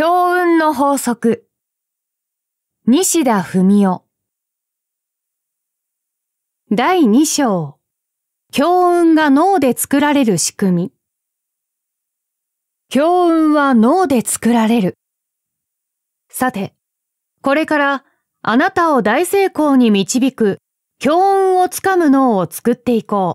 強運の法則西田文夫第2章強運が脳で作られる仕組み強運は脳で作られるさてこれからあなたを大成功に導く強運をつかむ脳を作っていこ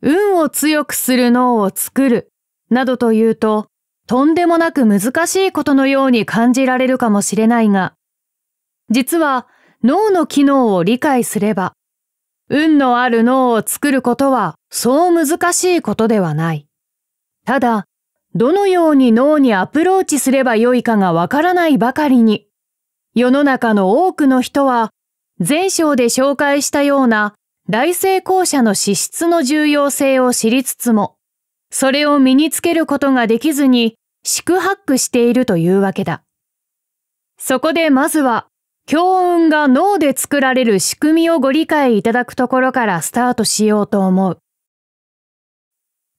う運を強くする脳を作るなどというととんでもなく難しいことのように感じられるかもしれないが、実は脳の機能を理解すれば、運のある脳を作ることはそう難しいことではない。ただ、どのように脳にアプローチすればよいかがわからないばかりに、世の中の多くの人は、前章で紹介したような大成功者の資質の重要性を知りつつも、それを身につけることができずに四苦八苦しているというわけだ。そこでまずは、強運が脳で作られる仕組みをご理解いただくところからスタートしようと思う。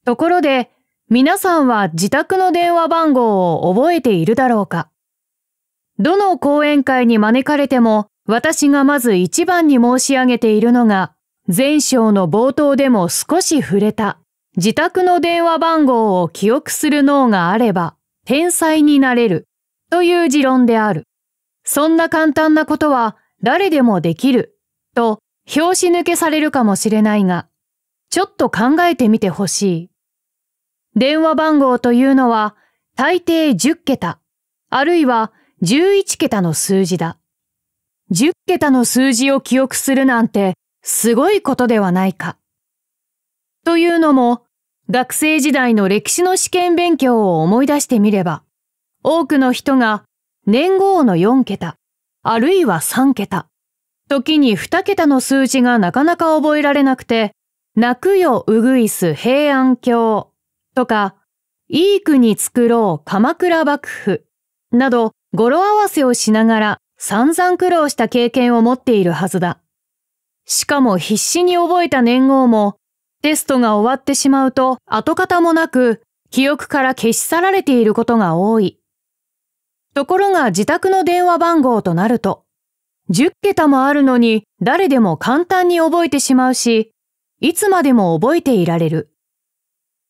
ところで、皆さんは自宅の電話番号を覚えているだろうかどの講演会に招かれても、私がまず一番に申し上げているのが、前章の冒頭でも少し触れた自宅の電話番号を記憶する脳があれば天才になれるという持論である。そんな簡単なことは誰でもできると拍子抜けされるかもしれないが、ちょっと考えてみてほしい。電話番号というのは大抵10桁、あるいは11桁の数字だ。10桁の数字を記憶するなんてすごいことではないか。というのも、学生時代の歴史の試験勉強を思い出してみれば、多くの人が年号の4桁、あるいは3桁、時に2桁の数字がなかなか覚えられなくて、泣くようぐいす平安京とか、いい国作ろう鎌倉幕府など語呂合わせをしながら散々苦労した経験を持っているはずだ。しかも必死に覚えた年号もテストが終わってしまうと跡形もなく記憶から消し去られていることが多い。ところが自宅の電話番号となると、10桁もあるのに誰でも簡単に覚えてしまうし、いつまでも覚えていられる。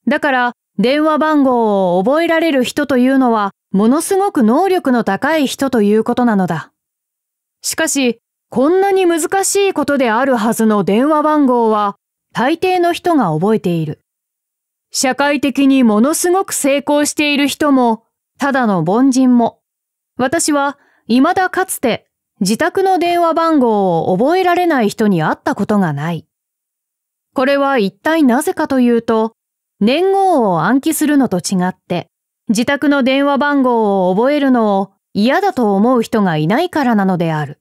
だから電話番号を覚えられる人というのはものすごく能力の高い人ということなのだ。しかし、こんなに難しいことであるはずの電話番号は大抵の人が覚えている。社会的にものすごく成功している人も、ただの凡人も、私は未だかつて自宅の電話番号を覚えられない人に会ったことがない。これは一体なぜかというと、年号を暗記するのと違って、自宅の電話番号を覚えるのを嫌だと思う人がいないからなのである。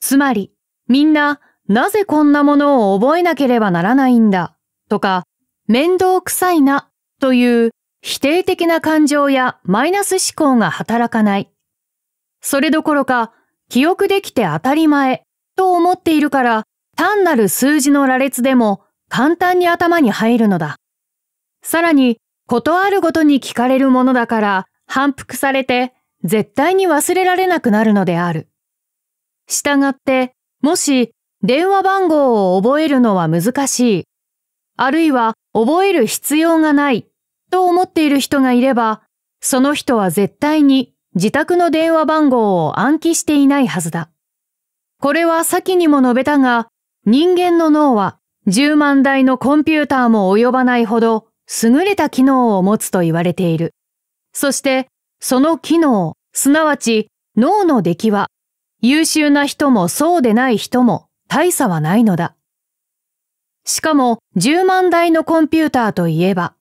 つまり、みんななぜこんなものを覚えなければならないんだとか、面倒くさいなという否定的な感情やマイナス思考が働かない。それどころか、記憶できて当たり前と思っているから、単なる数字の羅列でも簡単に頭に入るのだ。さらに、ことあるごとに聞かれるものだから、反復されて絶対に忘れられなくなるのである。したがって、もし電話番号を覚えるのは難しい、あるいは覚える必要がないと思っている人がいれば、その人は絶対に自宅の電話番号を暗記していないはずだ。これは先にも述べたが、人間の脳は10万台のコンピューターも及ばないほど優れた機能を持つと言われている。そして、その機能、すなわち脳の出来は、優秀な人もそうでない人も大差はないのだ。しかも10万台のコンピューターといえば、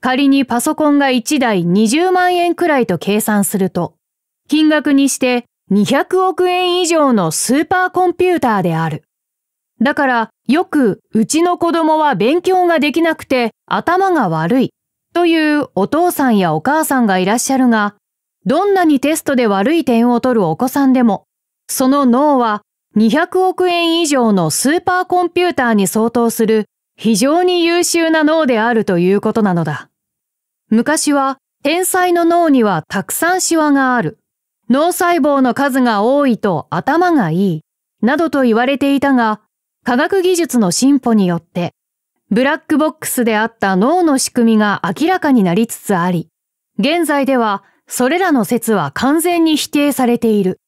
仮にパソコンが1台20万円くらいと計算すると、金額にして200億円以上のスーパーコンピューターである。だからよくうちの子供は勉強ができなくて頭が悪いというお父さんやお母さんがいらっしゃるが、どんなにテストで悪い点を取るお子さんでも、その脳は200億円以上のスーパーコンピューターに相当する非常に優秀な脳であるということなのだ。昔は天才の脳にはたくさんシワがある。脳細胞の数が多いと頭がいい。などと言われていたが、科学技術の進歩によって、ブラックボックスであった脳の仕組みが明らかになりつつあり、現在ではそれらの説は完全に否定されている。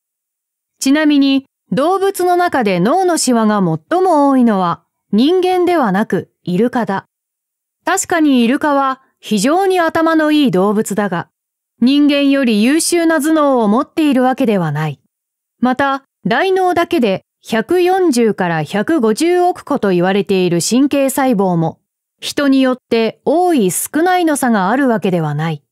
ちなみに、動物の中で脳のシワが最も多いのは人間ではなくイルカだ。確かにイルカは非常に頭のいい動物だが、人間より優秀な頭脳を持っているわけではない。また、大脳だけで140から150億個と言われている神経細胞も、人によって多い少ないの差があるわけではない。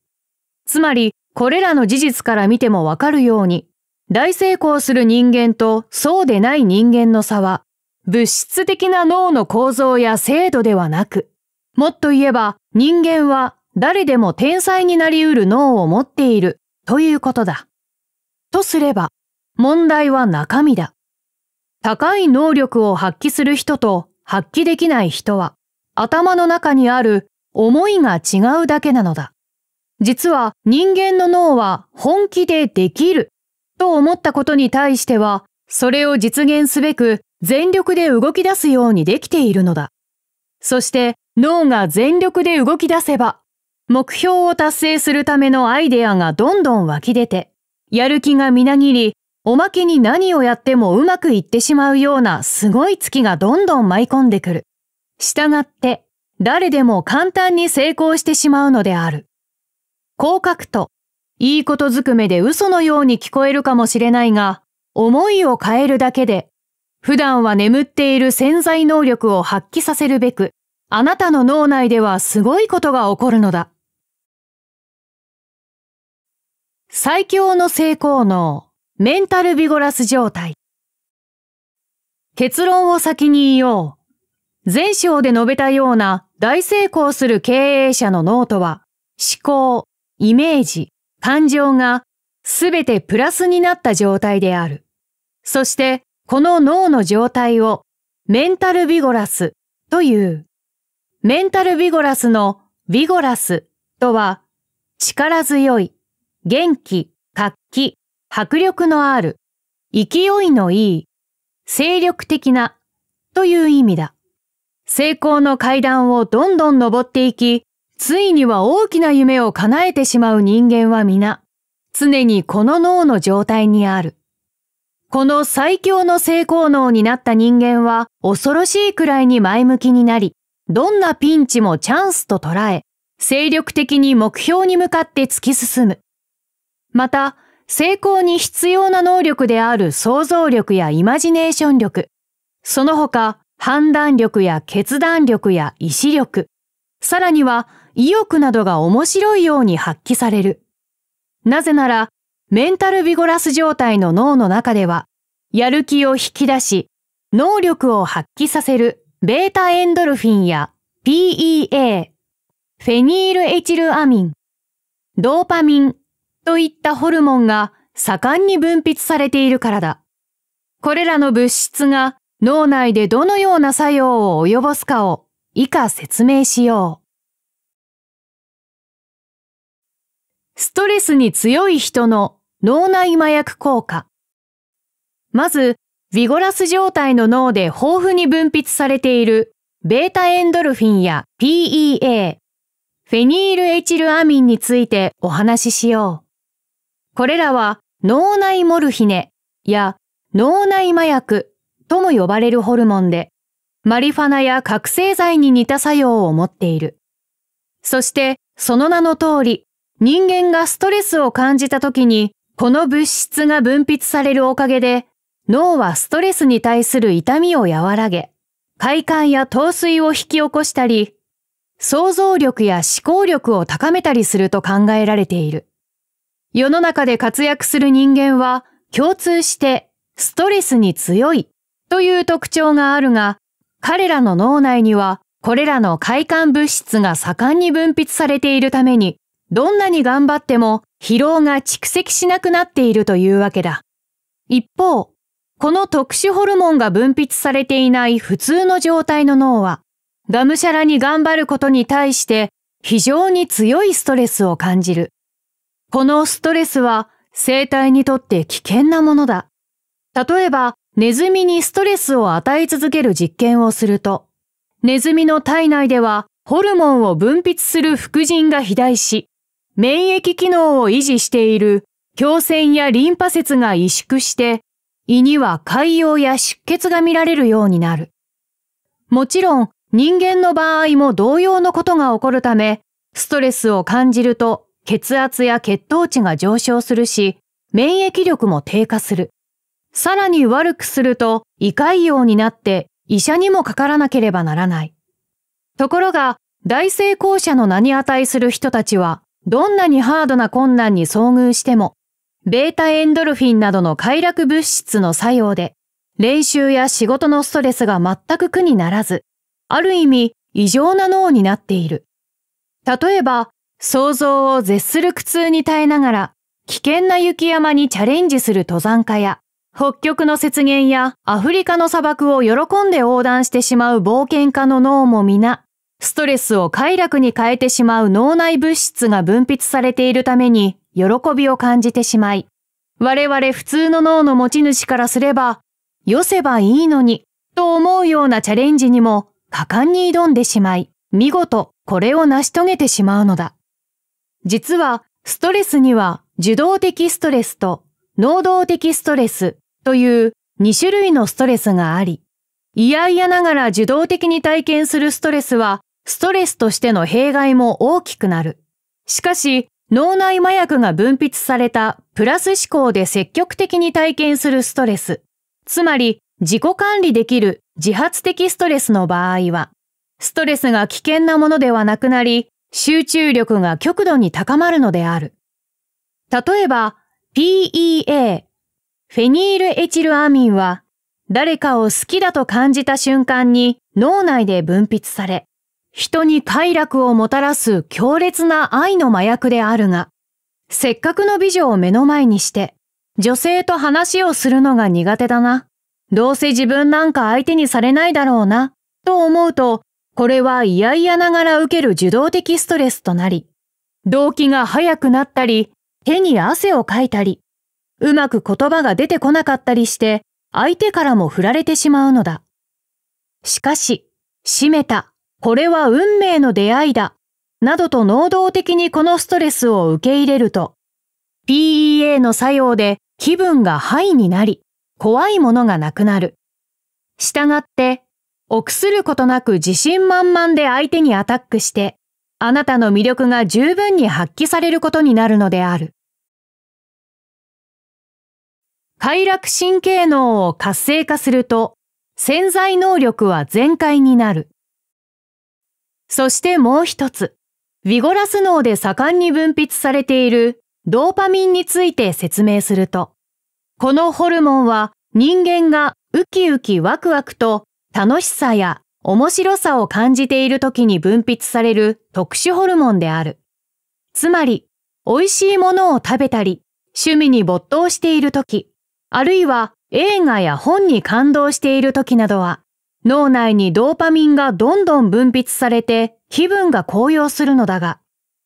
つまり、これらの事実から見てもわかるように、大成功する人間とそうでない人間の差は、物質的な脳の構造や精度ではなく、もっと言えば人間は誰でも天才になり得る脳を持っているということだ。とすれば、問題は中身だ。高い能力を発揮する人と発揮できない人は、頭の中にある思いが違うだけなのだ。実は人間の脳は本気でできると思ったことに対しては、それを実現すべく全力で動き出すようにできているのだ。そして脳が全力で動き出せば、目標を達成するためのアイデアがどんどん湧き出て、やる気がみなぎり、おまけに何をやってもうまくいってしまうようなすごい月がどんどん舞い込んでくる。従って、誰でも簡単に成功してしまうのである。広角といいことずくめで嘘のように聞こえるかもしれないが、思いを変えるだけで、普段は眠っている潜在能力を発揮させるべく、あなたの脳内ではすごいことが起こるのだ。最強の成功脳、メンタルビゴラス状態。結論を先に言おう。前章で述べたような大成功する経営者のノートは、思考、イメージ、感情がすべてプラスになった状態である。そして、この脳の状態をメンタルビゴラスという。メンタルビゴラスのビゴラスとは、力強い、元気、活気、迫力のある、勢いのいい、精力的なという意味だ。成功の階段をどんどん登っていき、ついには大きな夢を叶えてしまう人間は皆、常にこの脳の状態にある。この最強の成功脳になった人間は恐ろしいくらいに前向きになり、どんなピンチもチャンスと捉え、精力的に目標に向かって突き進む。また、成功に必要な能力である想像力やイマジネーション力、その他判断力や決断力や意志力、さらには意欲などが面白いように発揮される。なぜなら、メンタルビゴラス状態の脳の中では、やる気を引き出し、能力を発揮させるベータエンドルフィンや PEA、フェニールエチルアミン、ドーパミンといったホルモンが盛んに分泌されているからだ。これらの物質が脳内でどのような作用を及ぼすかを以下説明しよう。ストレスに強い人の脳内麻薬効果。まず、ビゴラス状態の脳で豊富に分泌されているベータエンドルフィンや PEA、フェニールエチルアミンについてお話ししよう。これらは脳内モルヒネや脳内麻薬とも呼ばれるホルモンで、マリファナや覚醒剤に似た作用を持っている。そして、その名の通り、人間がストレスを感じた時に、この物質が分泌されるおかげで、脳はストレスに対する痛みを和らげ、快感や陶酔を引き起こしたり、想像力や思考力を高めたりすると考えられている。世の中で活躍する人間は共通してストレスに強いという特徴があるが、彼らの脳内にはこれらの快感物質が盛んに分泌されているためにどんなに頑張っても疲労が蓄積しなくなっているというわけだ。一方、この特殊ホルモンが分泌されていない普通の状態の脳は、がむしゃらに頑張ることに対して非常に強いストレスを感じる。このストレスは生体にとって危険なものだ。例えば、ネズミにストレスを与え続ける実験をすると、ネズミの体内ではホルモンを分泌する副腎が肥大し、免疫機能を維持している胸腺やリンパ節が萎縮して、胃には潰瘍や出血が見られるようになる。もちろん人間の場合も同様のことが起こるため、ストレスを感じると血圧や血糖値が上昇するし、免疫力も低下する。さらに悪くすると胃潰瘍になって医者にもかからなければならない。ところが、大成功者の名に値する人たちはどんなにハードな困難に遭遇しても、ベータエンドルフィンなどの快楽物質の作用で、練習や仕事のストレスが全く苦にならず、ある意味異常な脳になっている。例えば、想像を絶する苦痛に耐えながら、危険な雪山にチャレンジする登山家や、北極の雪原やアフリカの砂漠を喜んで横断してしまう冒険家の脳も皆、ストレスを快楽に変えてしまう脳内物質が分泌されているために喜びを感じてしまい、我々普通の脳の持ち主からすれば、よせばいいのに、と思うようなチャレンジにも果敢に挑んでしまい、見事これを成し遂げてしまうのだ。実は、ストレスには受動的ストレスと能動的ストレスという2種類のストレスがあり、いやいやながら受動的に体験するストレスはストレスとしての弊害も大きくなる。しかし、脳内麻薬が分泌されたプラス思考で積極的に体験するストレス、つまり自己管理できる自発的ストレスの場合は、ストレスが危険なものではなくなり、集中力が極度に高まるのである。例えば、PEA、フェニールエチルアミンは、誰かを好きだと感じた瞬間に脳内で分泌され、人に快楽をもたらす強烈な愛の麻薬であるが、せっかくの美女を目の前にして、女性と話をするのが苦手だな。どうせ自分なんか相手にされないだろうな、と思うと、これは嫌々ながら受ける受動的ストレスとなり、動機が早くなったり、手に汗をかいたり、うまく言葉が出てこなかったりして、相手からも振られてしまうのだ。しかし、閉めたこれは運命の出会いだ、などと能動的にこのストレスを受け入れると、PEA の作用で気分がハイになり、怖いものがなくなる。したがって、臆することなく自信満々で相手にアタックして、あなたの魅力が十分に発揮されることになるのである。快楽神経脳を活性化すると、潜在能力は全開になる。そしてもう一つ、ウィゴラス脳で盛んに分泌されているドーパミンについて説明すると、このホルモンは人間がウキウキワクワクと楽しさや面白さを感じている時に分泌される特殊ホルモンである。つまり、美味しいものを食べたり、趣味に没頭している時、あるいは映画や本に感動している時などは、脳内にドーパミンがどんどん分泌されて気分が高揚するのだが、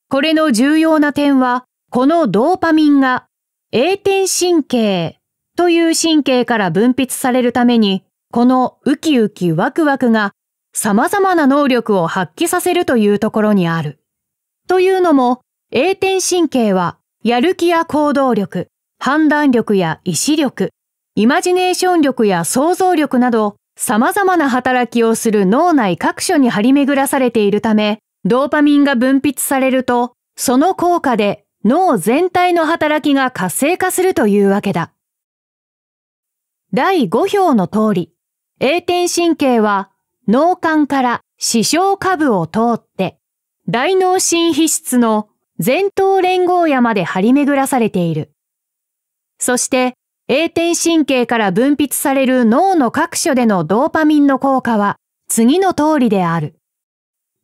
これの重要な点は、このドーパミンが、栄転神経という神経から分泌されるために、このウキウキワクワクが様々な能力を発揮させるというところにある。というのも、栄転神経は、やる気や行動力、判断力や意志力、イマジネーション力や想像力など、様々な働きをする脳内各所に張り巡らされているため、ドーパミンが分泌されると、その効果で脳全体の働きが活性化するというわけだ。第5表の通り、栄転神経は脳幹から視床下部を通って、大脳新皮質の前頭連合野まで張り巡らされている。そして英天神経から分泌される脳の各所でのドーパミンの効果は次の通りである。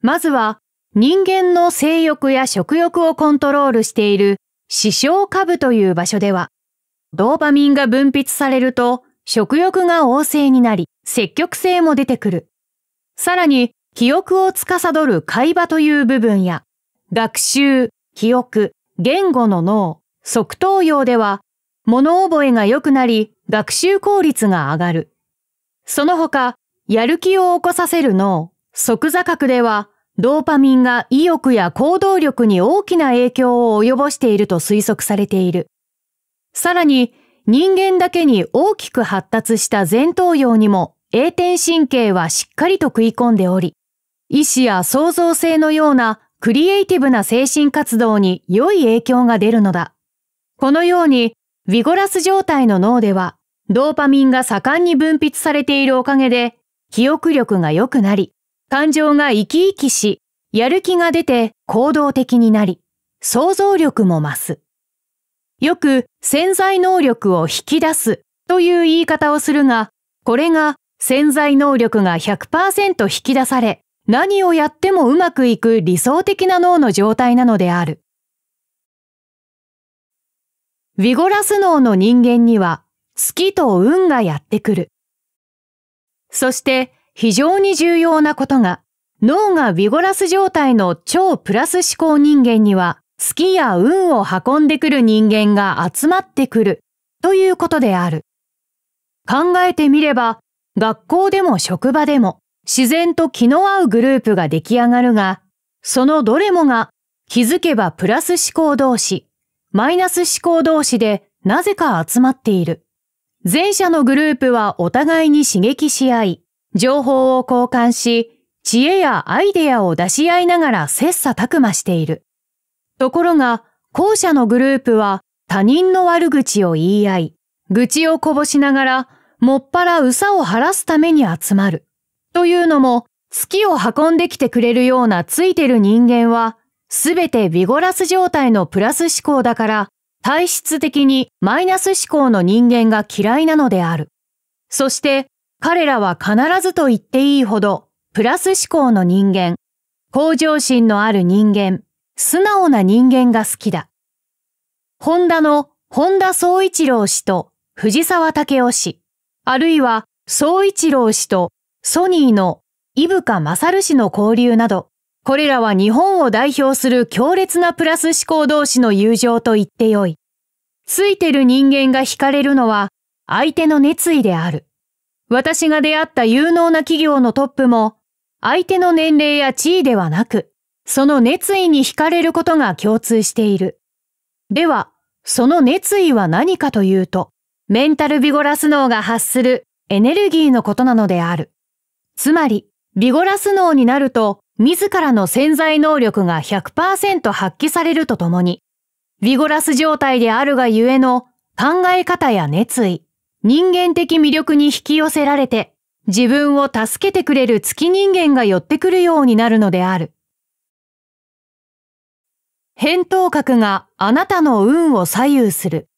まずは人間の性欲や食欲をコントロールしている視床下部という場所では、ドーパミンが分泌されると食欲が旺盛になり、積極性も出てくる。さらに、記憶を司る会話という部分や、学習、記憶、言語の脳、即答用では、物覚えが良くなり、学習効率が上がる。その他、やる気を起こさせる脳、即座覚では、ドーパミンが意欲や行動力に大きな影響を及ぼしていると推測されている。さらに、人間だけに大きく発達した前頭葉にも、栄転神経はしっかりと食い込んでおり、意志や創造性のようなクリエイティブな精神活動に良い影響が出るのだ。このようにヴィゴラス状態の脳では、ドーパミンが盛んに分泌されているおかげで、記憶力が良くなり、感情が生き生きし、やる気が出て行動的になり、想像力も増す。よく潜在能力を引き出すという言い方をするが、これが潜在能力が100%引き出され、何をやってもうまくいく理想的な脳の状態なのである。ヴィゴラス脳の人間には好きと運がやってくる。そして非常に重要なことが脳がヴィゴラス状態の超プラス思考人間には好きや運を運んでくる人間が集まってくるということである。考えてみれば学校でも職場でも自然と気の合うグループが出来上がるが、そのどれもが気づけばプラス思考同士、マイナス思考同士でなぜか集まっている。前者のグループはお互いに刺激し合い、情報を交換し、知恵やアイデアを出し合いながら切磋琢磨している。ところが、後者のグループは他人の悪口を言い合い、愚痴をこぼしながら、もっぱらうさを晴らすために集まる。というのも、月を運んできてくれるようなついてる人間は、すべてビゴラス状態のプラス思考だから、体質的にマイナス思考の人間が嫌いなのである。そして彼らは必ずと言っていいほど、プラス思考の人間、向上心のある人間、素直な人間が好きだ。ホンダの本田総一郎氏と藤沢武雄氏、あるいは総一郎氏とソニーの伊深勝氏の交流など、これらは日本を代表する強烈なプラス思考同士の友情と言ってよい。ついてる人間が惹かれるのは相手の熱意である。私が出会った有能な企業のトップも、相手の年齢や地位ではなく、その熱意に惹かれることが共通している。では、その熱意は何かというと、メンタルビゴラス脳が発するエネルギーのことなのである。つまり、ビゴラス脳になると、自らの潜在能力が100%発揮されるとともに、ビゴラス状態であるがゆえの考え方や熱意、人間的魅力に引き寄せられて、自分を助けてくれる月人間が寄ってくるようになるのである。返答格があなたの運を左右する。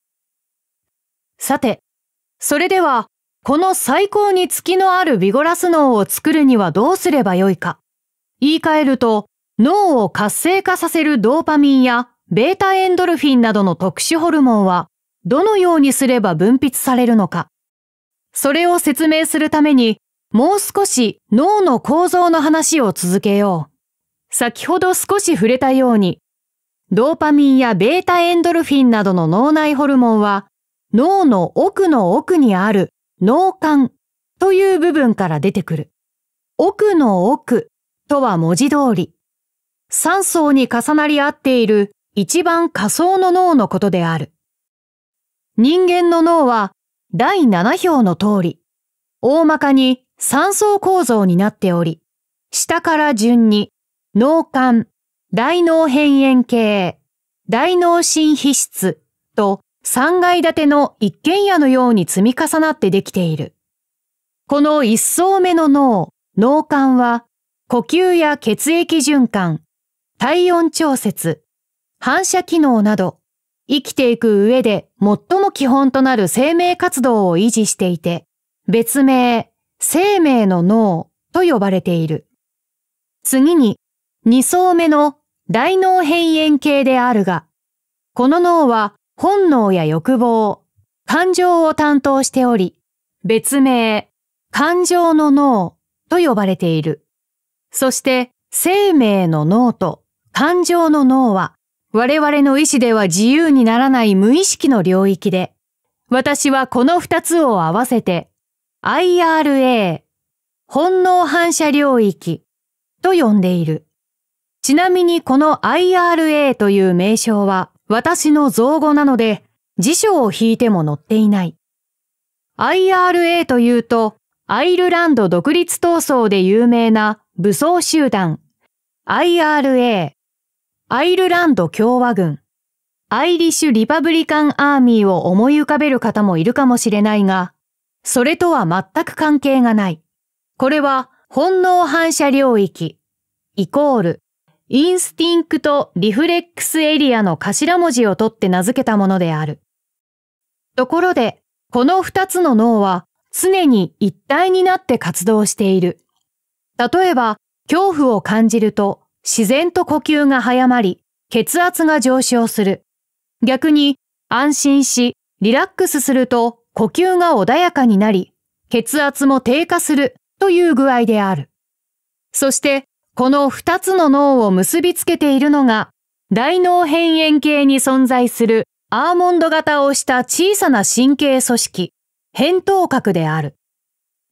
さて、それではこの最高に月のあるビゴラス脳を作るにはどうすればよいか。言い換えると、脳を活性化させるドーパミンやベータエンドルフィンなどの特殊ホルモンは、どのようにすれば分泌されるのか。それを説明するために、もう少し脳の構造の話を続けよう。先ほど少し触れたように、ドーパミンやベータエンドルフィンなどの脳内ホルモンは、脳の奥の奥にある脳幹という部分から出てくる。奥の奥とは文字通り、三層に重なり合っている一番仮想の脳のことである。人間の脳は第七表の通り、大まかに三層構造になっており、下から順に脳幹、大脳辺縁系、大脳新皮質と3階建ての一軒家のように積み重なってできている。この一層目の脳、脳幹は、呼吸や血液循環、体温調節、反射機能など、生きていく上で最も基本となる生命活動を維持していて、別名、生命の脳と呼ばれている。次に、2層目の大脳辺縁系であるが、この脳は本能や欲望、感情を担当しており、別名、感情の脳と呼ばれている。そして、生命の脳と感情の脳は、我々の意志では自由にならない無意識の領域で、私はこの二つを合わせて、IRA、本能反射領域と呼んでいる。ちなみにこの IRA という名称は、私の造語なので辞書を引いても載っていない。IRA というと、アイルランド独立闘争で有名な武装集団 IRA、アイルランド共和軍、アイリッシュ・リパブリカン・アーミーを思い浮かべる方もいるかもしれないが、それとは全く関係がない。これは本能反射領域、イコールインスティンクとリフレックスエリアの頭文字を取って名付けたものである。ところで、この二つの脳は常に一体になって活動している。例えば、恐怖を感じると自然と呼吸が早まり、血圧が上昇する。逆に、安心し、リラックスすると呼吸が穏やかになり、血圧も低下するという具合である。そして、この二つの脳を結びつけているのが、大脳辺縁系に存在するアーモンド型をした小さな神経組織、扁桃核である。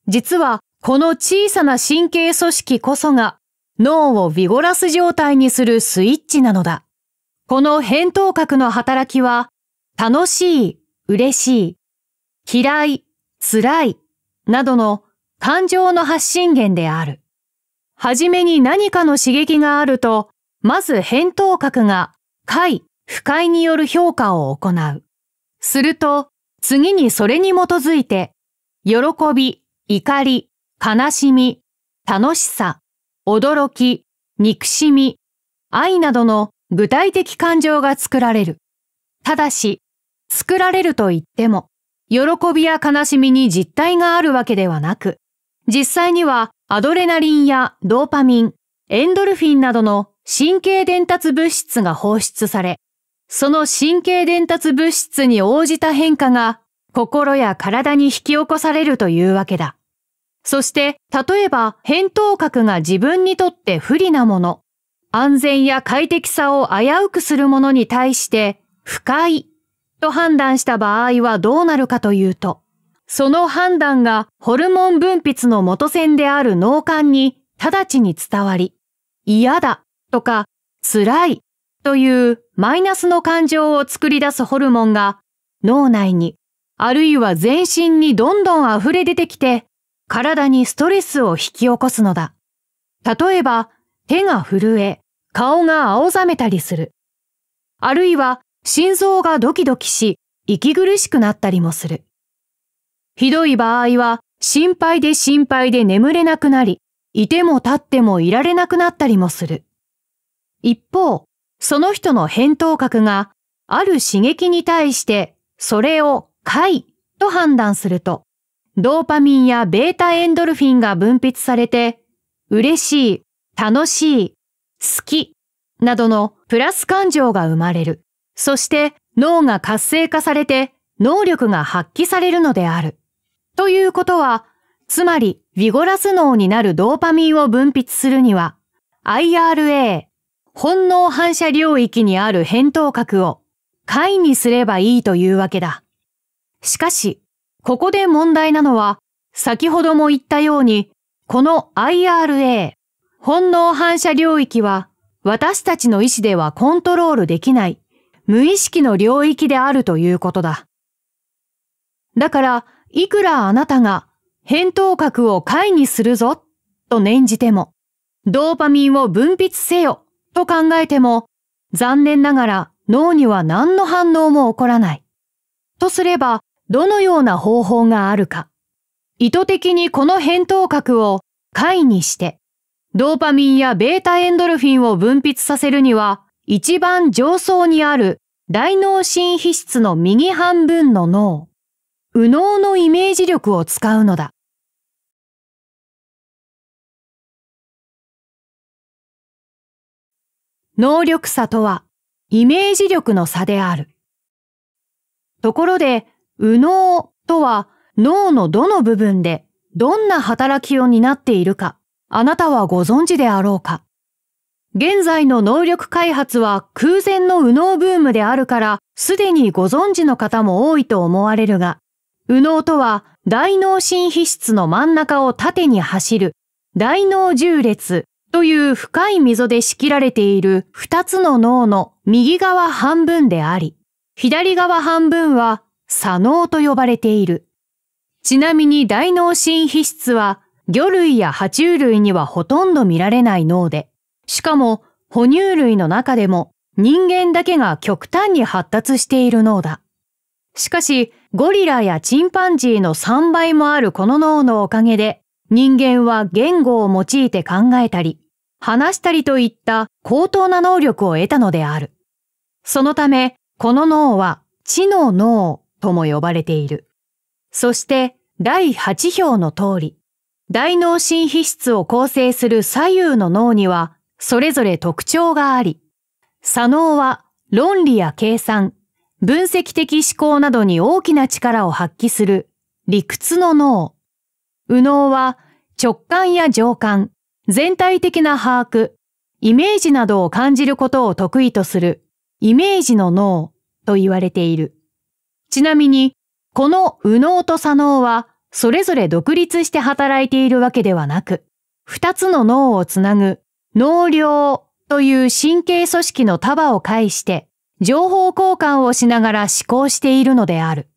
実は、この小さな神経組織こそが脳をビゴラス状態にするスイッチなのだ。この扁桃核の働きは、楽しい、嬉しい、嫌い、辛い、などの感情の発信源である。はじめに何かの刺激があると、まず扁桃核が快、不快による評価を行う。すると、次にそれに基づいて、喜び、怒り、悲しみ、楽しさ、驚き、憎しみ、愛などの具体的感情が作られる。ただし、作られると言っても、喜びや悲しみに実体があるわけではなく、実際にはアドレナリンやドーパミン、エンドルフィンなどの神経伝達物質が放出され、その神経伝達物質に応じた変化が心や体に引き起こされるというわけだ。そして、例えば、返答核が自分にとって不利なもの、安全や快適さを危うくするものに対して、不快と判断した場合はどうなるかというと、その判断がホルモン分泌の元栓である脳幹に直ちに伝わり、嫌だとか辛いというマイナスの感情を作り出すホルモンが脳内に、あるいは全身にどんどん溢れ出てきて、体にストレスを引き起こすのだ。例えば、手が震え、顔が青ざめたりする。あるいは、心臓がドキドキし、息苦しくなったりもする。ひどい場合は心配で心配で眠れなくなり、いても立ってもいられなくなったりもする。一方、その人の返答角がある刺激に対してそれを快と判断すると、ドーパミンやベータエンドルフィンが分泌されて、嬉しい、楽しい、好きなどのプラス感情が生まれる。そして脳が活性化されて能力が発揮されるのである。ということは、つまり、ビィゴラス脳になるドーパミンを分泌するには、IRA、本能反射領域にある扁桃核を、解にすればいいというわけだ。しかし、ここで問題なのは、先ほども言ったように、この IRA、本能反射領域は、私たちの意志ではコントロールできない、無意識の領域であるということだ。だから、いくらあなたが扁桃核を解にするぞと念じても、ドーパミンを分泌せよと考えても、残念ながら脳には何の反応も起こらない。とすれば、どのような方法があるか。意図的にこの扁桃核を解にして、ドーパミンやベータエンドルフィンを分泌させるには、一番上層にある大脳新皮質の右半分の脳、右脳のイメージ力を使うのだ。能力差とはイメージ力の差である。ところで、右脳とは脳のどの部分でどんな働きを担っているか、あなたはご存知であろうか。現在の能力開発は空前の右脳ブームであるから、すでにご存知の方も多いと思われるが、右脳とは大脳神皮質の真ん中を縦に走る大脳重列という深い溝で仕切られている二つの脳の右側半分であり、左側半分は左脳と呼ばれている。ちなみに大脳神皮質は魚類や爬虫類にはほとんど見られない脳で、しかも哺乳類の中でも人間だけが極端に発達している脳だ。しかし、ゴリラやチンパンジーの3倍もあるこの脳のおかげで、人間は言語を用いて考えたり、話したりといった高等な能力を得たのである。そのため、この脳は知の脳とも呼ばれている。そして第8表の通り、大脳新皮質を構成する左右の脳にはそれぞれ特徴があり、左脳は論理や計算、分析的思考などに大きな力を発揮する理屈の脳。右脳は直感や情感、全体的な把握、イメージなどを感じることを得意とするイメージの脳と言われている。ちなみに、この右脳と左脳はそれぞれ独立して働いているわけではなく、二つの脳をつなぐ脳梁という神経組織の束を介して情報交換をしながら思考しているのである。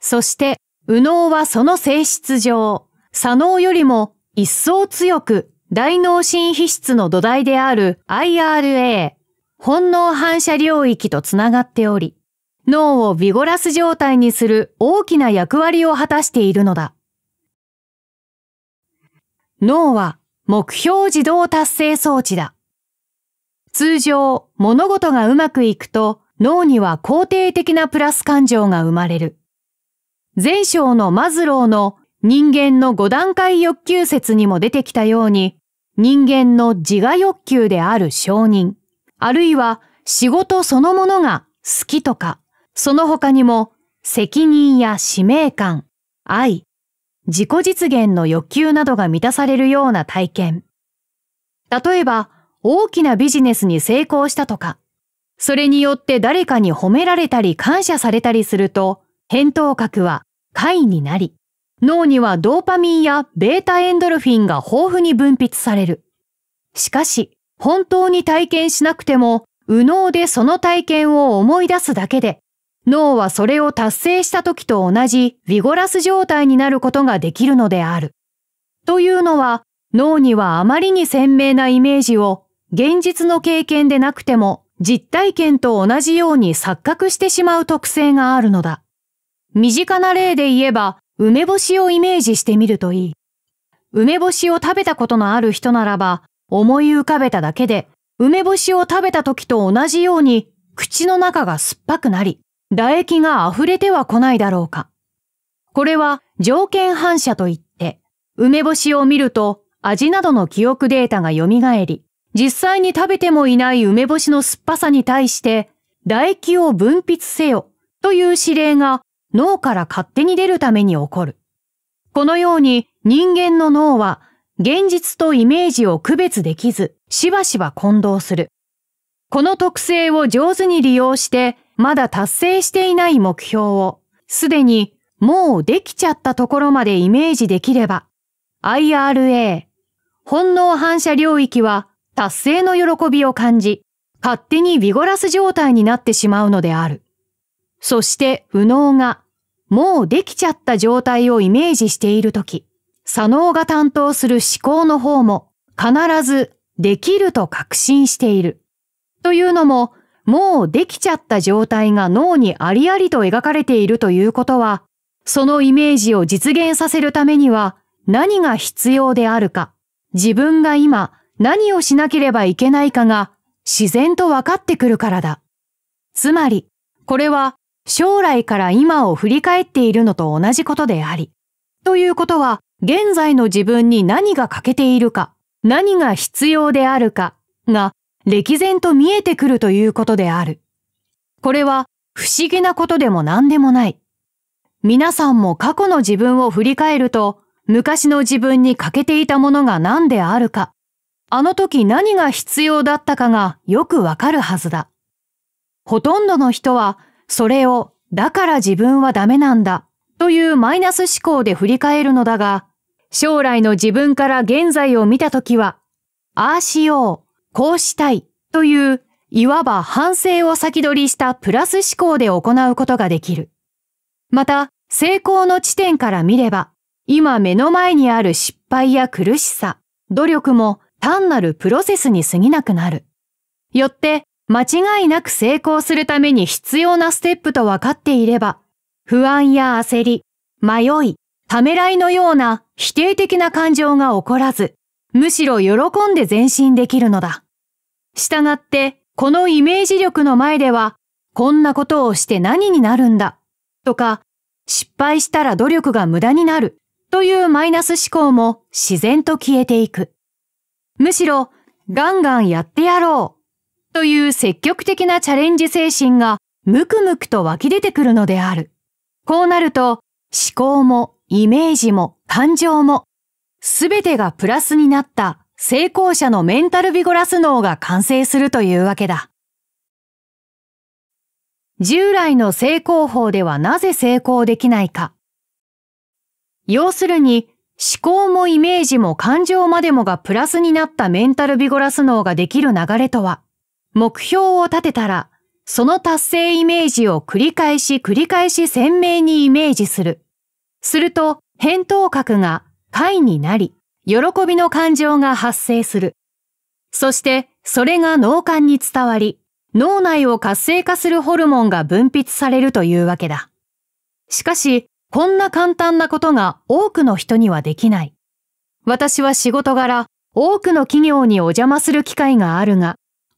そして、右脳はその性質上、左脳よりも一層強く大脳新皮質の土台である IRA、本能反射領域とつながっており、脳をビゴラス状態にする大きな役割を果たしているのだ。脳は目標自動達成装置だ。通常、物事がうまくいくと脳には肯定的なプラス感情が生まれる。前章のマズローの人間の5段階欲求説にも出てきたように、人間の自我欲求である承認、あるいは仕事そのものが好きとか、その他にも責任や使命感、愛、自己実現の欲求などが満たされるような体験。例えば、大きなビジネスに成功したとか、それによって誰かに褒められたり感謝されたりすると、扁桃核は快になり、脳にはドーパミンやベータエンドルフィンが豊富に分泌される。しかし、本当に体験しなくても、右脳でその体験を思い出すだけで、脳はそれを達成した時と同じヴィゴラス状態になることができるのである。というのは、脳にはあまりに鮮明なイメージを現実の経験でなくても実体験と同じように錯覚してしまう特性があるのだ。身近な例で言えば、梅干しをイメージしてみるといい。梅干しを食べたことのある人ならば、思い浮かべただけで、梅干しを食べた時と同じように、口の中が酸っぱくなり、唾液が溢れてはこないだろうか。これは条件反射といって、梅干しを見ると味などの記憶データが蘇り、実際に食べてもいない梅干しの酸っぱさに対して唾液を分泌せよという指令が脳から勝手に出るために起こる。このように人間の脳は現実とイメージを区別できず、しばしば混同する。この特性を上手に利用して、まだ達成していない目標を、すでにもうできちゃったところまでイメージできれば、IRA、本能反射領域は達成の喜びを感じ、勝手にビゴラス状態になってしまうのである。そして右脳が、もうできちゃった状態をイメージしているとき、左脳が担当する思考の方も必ずできると確信している。というのも、もうできちゃった状態が脳にありありと描かれているということは、そのイメージを実現させるためには何が必要であるか、自分が今何をしなければいけないかが自然と分かってくるからだ。つまり、これは将来から今を振り返っているのと同じことであり、ということは現在の自分に何が欠けているか、何が必要であるかが歴然と見えてくるということである。これは不思議なことでも何でもない。皆さんも過去の自分を振り返ると、昔の自分に欠けていたものが何であるか、あの時何が必要だったかがよくわかるはずだ。ほとんどの人はそれをだから自分はダメなんだというマイナス思考で振り返るのだが、将来の自分から現在を見た時は、ああしよう、こうしたいといういわば反省を先取りしたプラス思考で行うことができる。また、成功の地点から見れば、今目の前にある失敗や苦しさ、努力も単なるプロセスに過ぎなくなる。よって、間違いなく成功するために必要なステップと分かっていれば、不安や焦り、迷い、ためらいのような否定的な感情が起こらず、むしろ喜んで前進できるのだ。従って、このイメージ力の前では、こんなことをして何になるんだ、とか、失敗したら努力が無駄になる、というマイナス思考も自然と消えていく。むしろガンガンやってやろうという積極的なチャレンジ精神がムクムクと湧き出てくるのである。こうなると思考もイメージも感情もすべてがプラスになった成功者のメンタルビゴラス脳が完成するというわけだ。従来の成功法ではなぜ成功できないか。要するに思考もイメージも感情までもがプラスになったメンタルビゴラス脳ができる流れとは、目標を立てたら、その達成イメージを繰り返し繰り返し鮮明にイメージする。すると、返答角が解になり、喜びの感情が発生する。そして、それが脳幹に伝わり、脳内を活性化するホルモンが分泌されるというわけだ。しかし、こんな簡単なことが多くの人にはできない。私は仕事柄、多くの企業にお邪魔する機会があるが、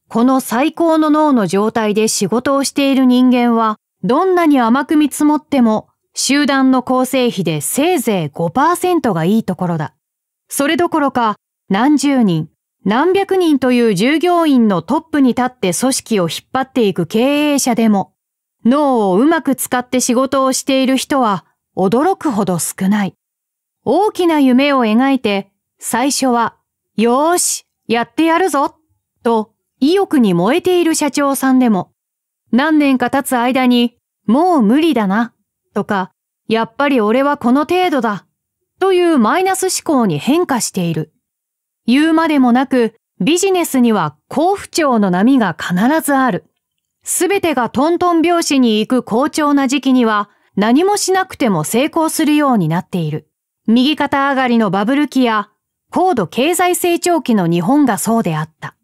この最高の脳の状態で仕事をしている人間は、どんなに甘く見積もっても、集団の構成比でせいぜい5%がいいところだ。それどころか、何十人、何百人という従業員のトップに立って組織を引っ張っていく経営者でも、脳をうまく使って仕事をしている人は驚くほど少ない。大きな夢を描いて、最初は、よーし、やってやるぞ、と意欲に燃えている社長さんでも、何年か経つ間に、もう無理だな、とか、やっぱり俺はこの程度だ、というマイナス思考に変化している。言うまでもなく、ビジネスには好不調の波が必ずある。すべてがトントン拍子に行く好調な時期には、何もしなくても成功するようになっている。右肩上がりのバブル期や高度経済成長期の日本がそうであった。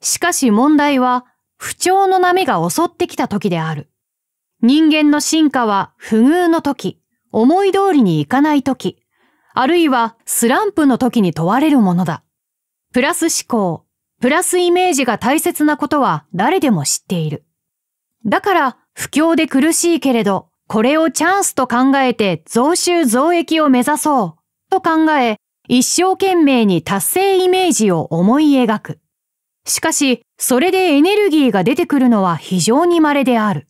しかし問題は不調の波が襲ってきた時である。人間の進化は不遇の時、思い通りにいかない時、あるいはスランプの時に問われるものだ。プラス思考、プラスイメージが大切なことは誰でも知っている。だから不況で苦しいけれどこれをチャンスと考えて増収増益を目指そうと考え、一生懸命に達成イメージを思い描く。しかし、それでエネルギーが出てくるのは非常に稀である。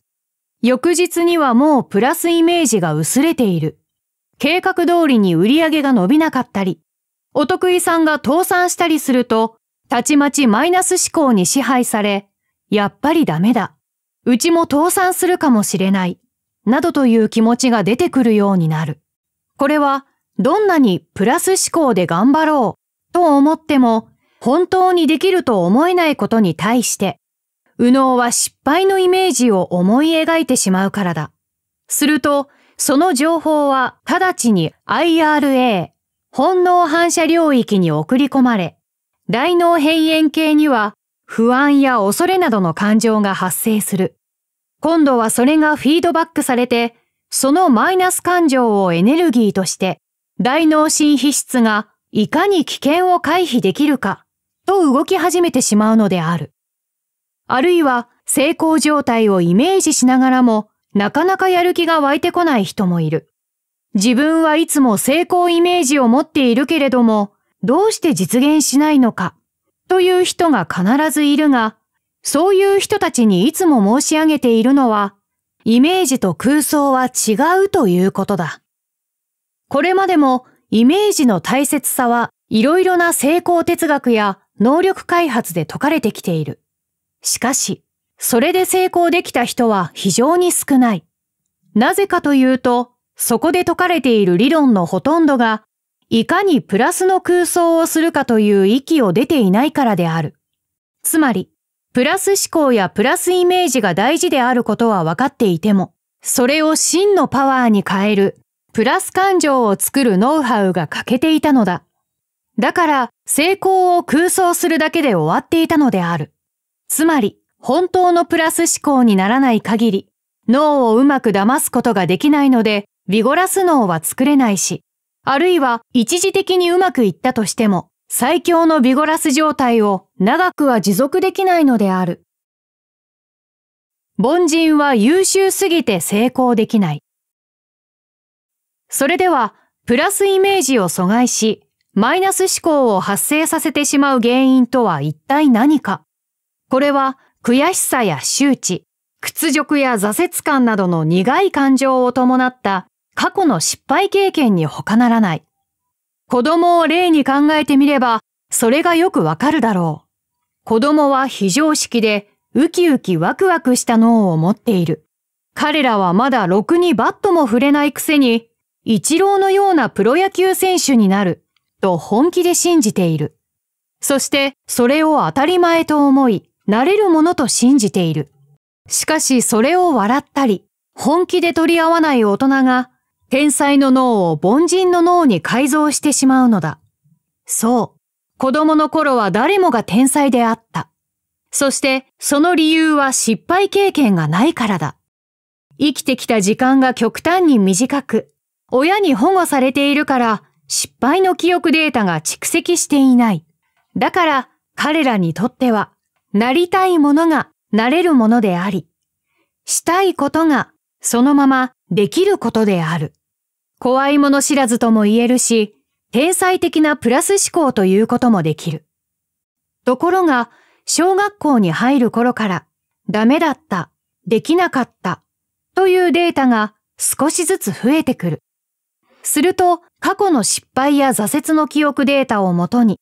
翌日にはもうプラスイメージが薄れている。計画通りに売り上げが伸びなかったり、お得意さんが倒産したりすると、たちまちマイナス思考に支配され、やっぱりダメだ。うちも倒産するかもしれない。などという気持ちが出てくるようになる。これはどんなにプラス思考で頑張ろうと思っても本当にできると思えないことに対して、右脳は失敗のイメージを思い描いてしまうからだ。すると、その情報は直ちに IRA、本能反射領域に送り込まれ、大脳辺縁系には不安や恐れなどの感情が発生する。今度はそれがフィードバックされて、そのマイナス感情をエネルギーとして、大脳新皮質がいかに危険を回避できるかと動き始めてしまうのである。あるいは成功状態をイメージしながらも、なかなかやる気が湧いてこない人もいる。自分はいつも成功イメージを持っているけれども、どうして実現しないのかという人が必ずいるが、そういう人たちにいつも申し上げているのは、イメージと空想は違うということだ。これまでもイメージの大切さはいろいろな成功哲学や能力開発で解かれてきている。しかし、それで成功できた人は非常に少ない。なぜかというと、そこで解かれている理論のほとんどが、いかにプラスの空想をするかという息を出ていないからである。つまり、プラス思考やプラスイメージが大事であることは分かっていても、それを真のパワーに変える、プラス感情を作るノウハウが欠けていたのだ。だから、成功を空想するだけで終わっていたのである。つまり、本当のプラス思考にならない限り、脳をうまく騙すことができないので、ビゴラス脳は作れないし、あるいは一時的にうまくいったとしても、最強のビゴラス状態を長くは持続できないのである。凡人は優秀すぎて成功できない。それでは、プラスイメージを阻害し、マイナス思考を発生させてしまう原因とは一体何かこれは悔しさや周知、屈辱や挫折感などの苦い感情を伴った過去の失敗経験に他ならない。子供を例に考えてみれば、それがよくわかるだろう。子供は非常識で、ウキウキワクワクした脳を持っている。彼らはまだろくにバットも触れないくせに、一郎のようなプロ野球選手になる、と本気で信じている。そしてそれを当たり前と思い、なれるものと信じている。しかしそれを笑ったり、本気で取り合わない大人が天才の脳を凡人の脳に改造してしまうのだ。そう。子供の頃は誰もが天才であった。そしてその理由は失敗経験がないからだ。生きてきた時間が極端に短く、親に保護されているから失敗の記憶データが蓄積していない。だから彼らにとっては、なりたいものがなれるものであり、したいことがそのままできることである。怖いもの知らずとも言えるし、天才的なプラス思考ということもできる。ところが、小学校に入る頃から、ダメだった、できなかった、というデータが少しずつ増えてくる。すると、過去の失敗や挫折の記憶データをもとに、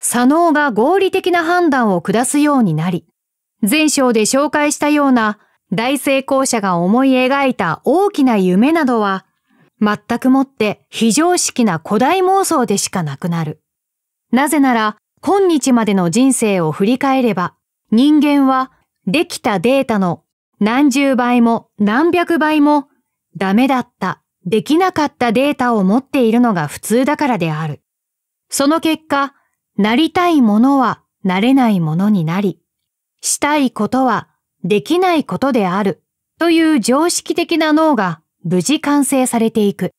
左脳が合理的な判断を下すようになり、前章で紹介したような大成功者が思い描いた大きな夢などは全くもって非常識な古代妄想でしかなくなる。なぜなら、今日までの人生を振り返れば、人間はできたデータの何十倍も何百倍もダメだった、できなかったデータを持っているのが普通だからである。その結果、なりたいものはなれないものになり、したいことはできないことであるという常識的な脳が無事完成されていく。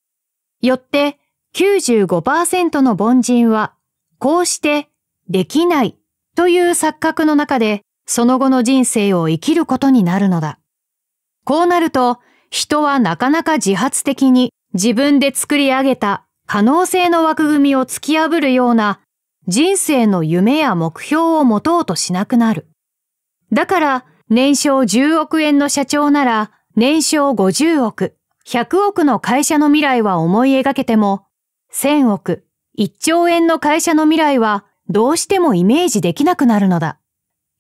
よって95%の凡人は、こうしてできないという錯覚の中で、その後の人生を生きることになるのだ。こうなると、人はなかなか自発的に自分で作り上げた可能性の枠組みを突き破るような人生の夢や目標を持とうとしなくなる。だから、年賞10億円の社長なら年賞50億、100億の会社の未来は思い描けても、1000億、1兆円の会社の未来はどうしてもイメージできなくなるのだ。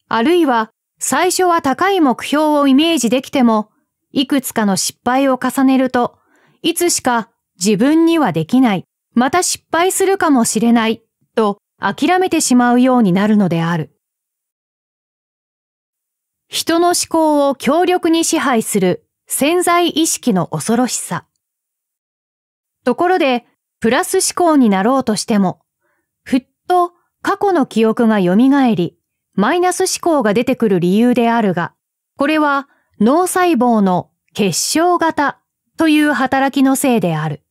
あるいは、最初は高い目標をイメージできても、いくつかの失敗を重ねると、いつしか自分にはできない、また失敗するかもしれない、と諦めてしまうようになるのである。人の思考を強力に支配する潜在意識の恐ろしさ。ところで、プラス思考になろうとしても、ふっと過去の記憶が蘇り、マイナス思考が出てくる理由であるが、これは脳細胞の結晶型という働きのせいである。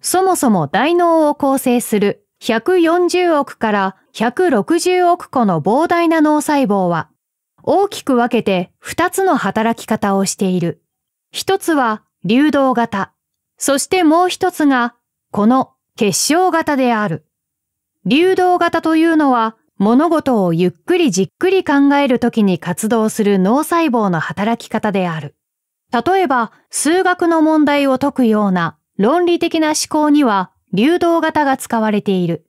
そもそも大脳を構成する140億から160億個の膨大な脳細胞は、大きく分けて2つの働き方をしている。一つは流動型、そしてもう一つがこの結晶型である。流動型というのは物事をゆっくりじっくり考えるときに活動する脳細胞の働き方である。例えば数学の問題を解くような論理的な思考には流動型が使われている。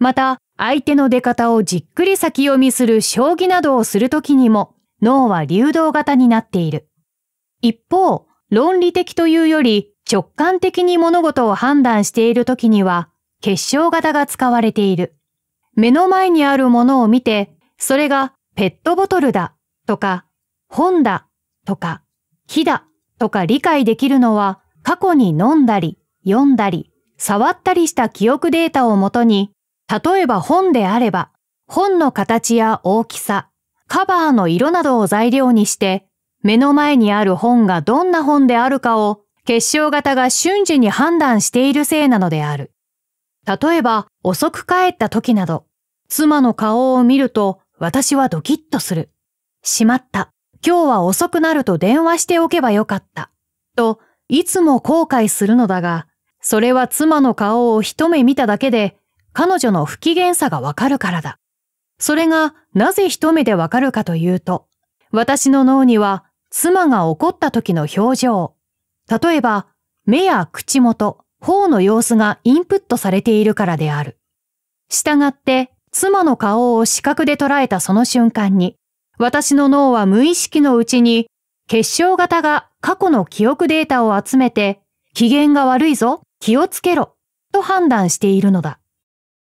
また相手の出方をじっくり先読みする将棋などをするときにも脳は流動型になっている。一方、論理的というより直感的に物事を判断している時には結晶型が使われている。目の前にあるものを見て、それがペットボトルだとか、本だとか、木だとか理解できるのは過去に飲んだり、読んだり、触ったりした記憶データをもとに、例えば本であれば、本の形や大きさ、カバーの色などを材料にして、目の前にある本がどんな本であるかを結晶型が瞬時に判断しているせいなのである。例えば、遅く帰った時など、妻の顔を見ると私はドキッとする。しまった。今日は遅くなると電話しておけばよかった。と、いつも後悔するのだが、それは妻の顔を一目見ただけで、彼女の不機嫌さがわかるからだ。それがなぜ一目でわかるかというと、私の脳には妻が怒った時の表情、例えば目や口元、頬の様子がインプットされているからである。従って、妻の顔を視覚で捉えたその瞬間に、私の脳は無意識のうちに、結晶型が過去の記憶データを集めて、機嫌が悪いぞ、気をつけろ、と判断しているのだ。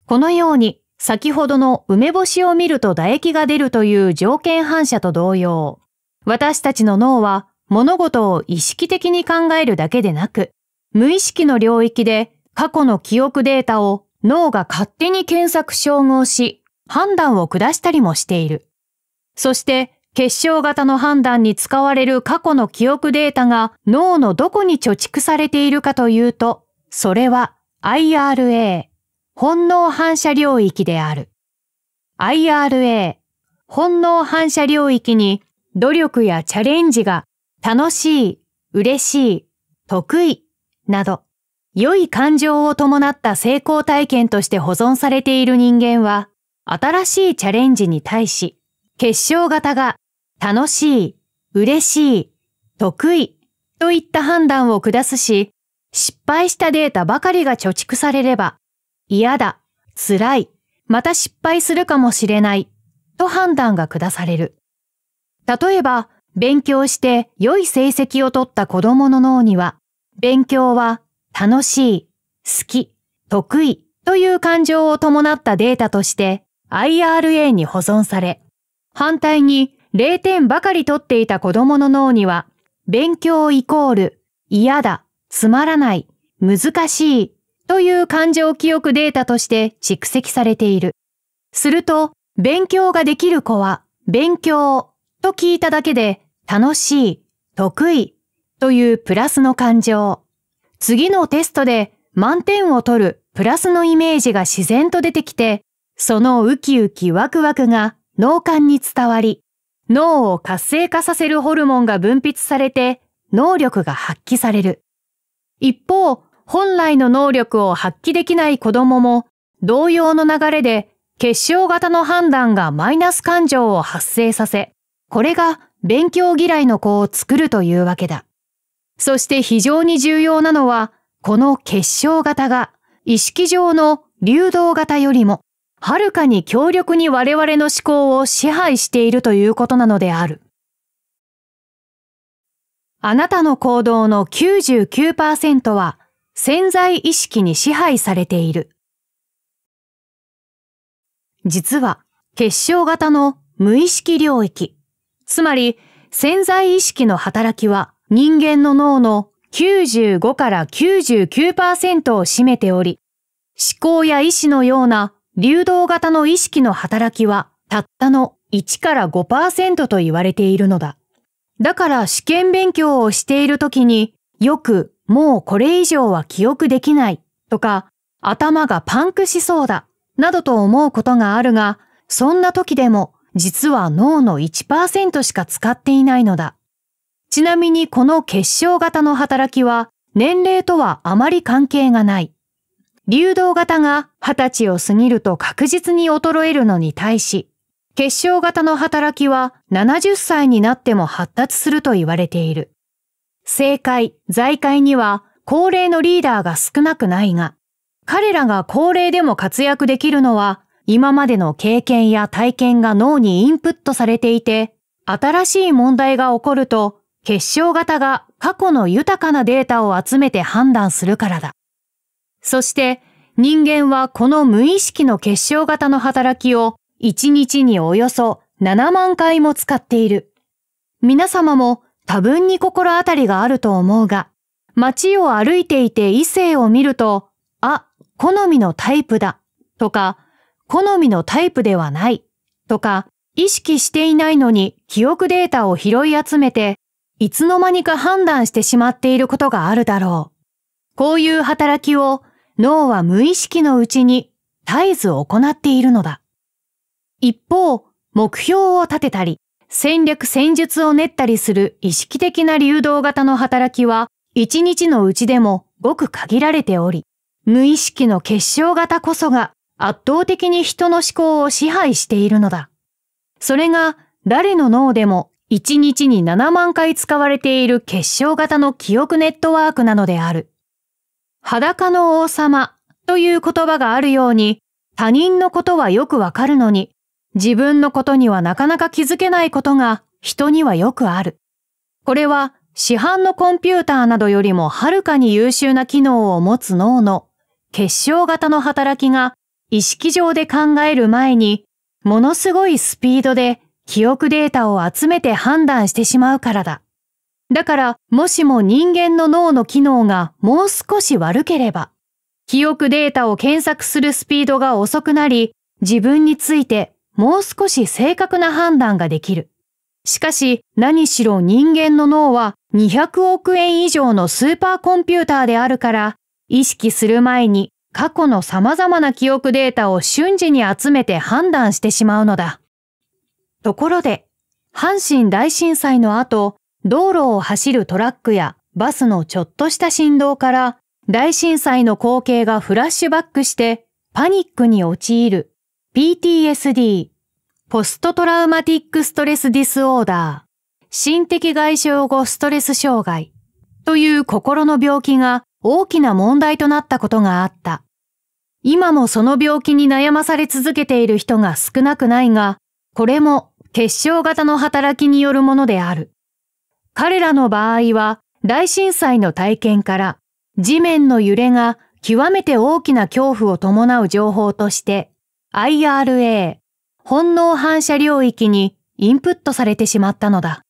このように、先ほどの梅干しを見ると唾液が出るという条件反射と同様、私たちの脳は物事を意識的に考えるだけでなく、無意識の領域で過去の記憶データを脳が勝手に検索照合し、判断を下したりもしている。そして、結晶型の判断に使われる過去の記憶データが脳のどこに貯蓄されているかというと、それは IRA、本能反射領域である。IRA、本能反射領域に努力やチャレンジが楽しい、嬉しい、得意など、良い感情を伴った成功体験として保存されている人間は、新しいチャレンジに対し、結晶型が楽しい、嬉しい、得意といった判断を下すし、失敗したデータばかりが貯蓄されれば、嫌だ、辛い、また失敗するかもしれないと判断が下される。例えば、勉強して良い成績を取った子供の脳には、勉強は楽しい、好き、得意という感情を伴ったデータとして IRA に保存され、反対に0点ばかり取っていた子供の脳には、勉強イコール嫌だ、つまらない、難しいという感情記憶データとして蓄積されている。すると、勉強ができる子は勉強と聞いただけで楽しい、得意というプラスの感情。次のテストで満点を取るプラスのイメージが自然と出てきて、そのウキウキワクワクが脳幹に伝わり、脳を活性化させるホルモンが分泌されて能力が発揮される。一方、本来の能力を発揮できない子供も同様の流れで結晶型の判断がマイナス感情を発生させ、これが勉強嫌いの子を作るというわけだ。そして非常に重要なのは、この結晶型が意識上の流動型よりも、はるかに強力に我々の思考を支配しているということなのである。あなたの行動の99%は潜在意識に支配されている。実は、結晶型の無意識領域、つまり潜在意識の働きは人間の脳の95から99%を占めており、思考や意志のような流動型の意識の働きはたったの1から5%と言われているのだ。だから試験勉強をしている時によくもうこれ以上は記憶できないとか頭がパンクしそうだなどと思うことがあるが、そんな時でも実は脳の1%しか使っていないのだ。ちなみにこの結晶型の働きは年齢とはあまり関係がない。流動型が20歳を過ぎると確実に衰えるのに対し、結晶型の働きは70歳になっても発達すると言われている。政界、財界には高齢のリーダーが少なくないが、彼らが高齢でも活躍できるのは今までの経験や体験が脳にインプットされていて、新しい問題が起こると、結晶型が過去の豊かなデータを集めて判断するからだ。そして、人間はこの無意識の結晶型の働きを1日におよそ7万回も使っている。皆様も多分に心当たりがあると思うが、街を歩いていて異性を見ると、あ、好みのタイプだ、とか、好みのタイプではないとか、意識していないのに記憶データを拾い集めて、いつの間にか判断してしまっていることがあるだろう。こういう働きを脳は無意識のうちに絶えず行っているのだ。一方、目標を立てたり、戦略戦術を練ったりする意識的な流動型の働きは、一日のうちでもごく限られており、無意識の結晶型こそが圧倒的に人の思考を支配しているのだ。それが誰の脳でも1日に7万回使われている結晶型の記憶ネットワークなのである。裸の王様という言葉があるように、他人のことはよくわかるのに、自分のことにはなかなか気づけないことが人にはよくある。これは市販のコンピューターなどよりもはるかに優秀な機能を持つ脳の結晶型の働きが意識上で考える前に、ものすごいスピードで記憶データを集めて判断してしまうからだ。だから、もしも人間の脳の機能がもう少し悪ければ、記憶データを検索するスピードが遅くなり、自分についてもう少し正確な判断ができる。しかし、何しろ人間の脳は200億円以上のスーパーコンピューターであるから、意識する前に過去の様々な記憶データを瞬時に集めて判断してしまうのだ。ところで、阪神大震災の後、道路を走るトラックやバスのちょっとした振動から大震災の光景がフラッシュバックしてパニックに陥る PTSD ポストトラウマティックストレスディスオーダー心的外傷後ストレス障害という心の病気が大きな問題となったことがあった。今もその病気に悩まされ続けている人が少なくないが、これも結晶型の働きによるものである。彼らの場合は、大震災の体験から地面の揺れが極めて大きな恐怖を伴う情報として IRA、本能反射領域にインプットされてしまったのだ。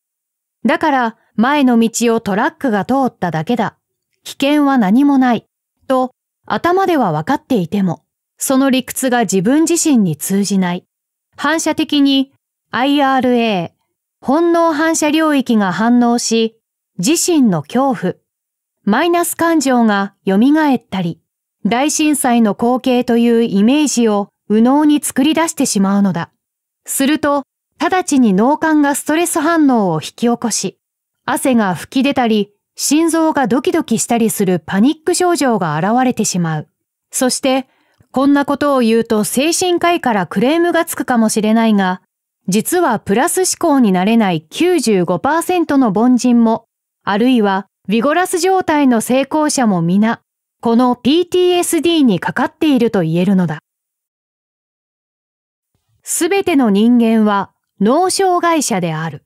だから前の道をトラックが通っただけだ。危険は何もない。と頭では分かっていても、その理屈が自分自身に通じない。反射的に IRA、本能反射領域が反応し、自身の恐怖、マイナス感情が蘇ったり、大震災の光景というイメージを右脳に作り出してしまうのだ。すると、直ちに脳幹がストレス反応を引き起こし、汗が噴き出たり、心臓がドキドキしたりするパニック症状が現れてしまう。そして、こんなことを言うと精神科医からクレームがつくかもしれないが、実はプラス思考になれない95%の凡人も、あるいはビゴラス状態の成功者も皆、この PTSD にかかっていると言えるのだ。すべての人間は脳障害者である。